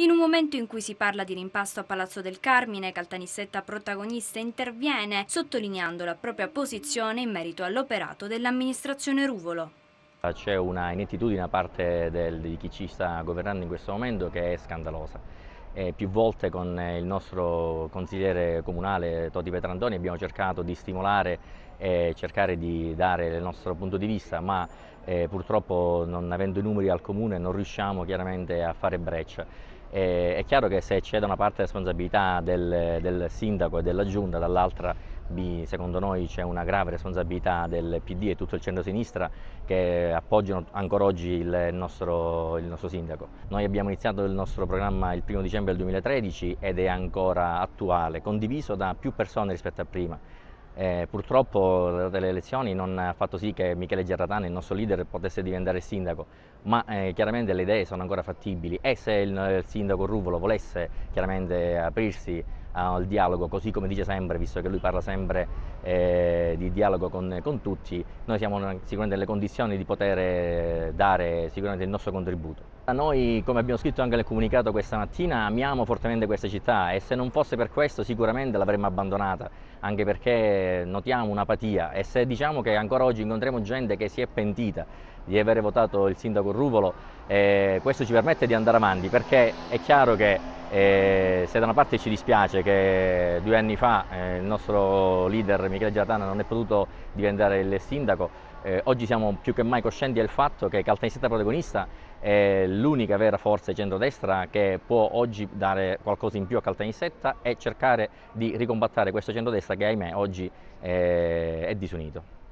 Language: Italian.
In un momento in cui si parla di rimpasto a Palazzo del Carmine, Caltanissetta protagonista interviene sottolineando la propria posizione in merito all'operato dell'amministrazione Ruvolo. C'è una inettitudine da parte del, di chi ci sta governando in questo momento che è scandalosa. E più volte con eh, il nostro consigliere comunale Toti Petrandoni abbiamo cercato di stimolare e cercare di dare il nostro punto di vista, ma eh, purtroppo non avendo i numeri al comune non riusciamo chiaramente a fare breccia. E, eh, è chiaro che se c'è da una parte la responsabilità del, del sindaco e della giunta, dall'altra secondo noi c'è una grave responsabilità del PD e tutto il centro-sinistra che appoggiano ancora oggi il nostro, il nostro, sindaco. Noi abbiamo iniziato il nostro programma il 1 dicembre del 2013 ed è ancora attuale, condiviso da più persone rispetto a prima. Eh, purtroppo la delle elezioni non ha fatto sì che Michele Gerratano, il nostro leader, potesse diventare sindaco, ma eh, chiaramente le idee sono ancora fattibili e se il, il sindaco Ruvolo volesse chiaramente aprirsi eh, al dialogo, così come dice sempre, visto che lui parla sempre eh, di dialogo con, con, tutti, noi siamo sicuramente nelle condizioni di poter eh, dare sicuramente il nostro contributo. noi, come abbiamo scritto anche nel comunicato questa mattina, amiamo fortemente questa città e se non fosse per questo sicuramente l'avremmo abbandonata, anche perché notiamo un'apatia e se diciamo che ancora oggi incontriamo gente che si è pentita di aver votato il sindaco Ruvolo, eh, questo ci permette di andare avanti perché è chiaro che e se da una parte ci dispiace che due anni fa eh, il nostro leader Michele Giardana non è potuto diventare il sindaco, eh, oggi siamo più che mai coscienti del fatto che Caltanissetta Protagonista è l'unica vera forza di centrodestra che può oggi dare qualcosa in più a Caltanissetta e cercare di ricombattare questo centrodestra che ahimè oggi eh, è disunito.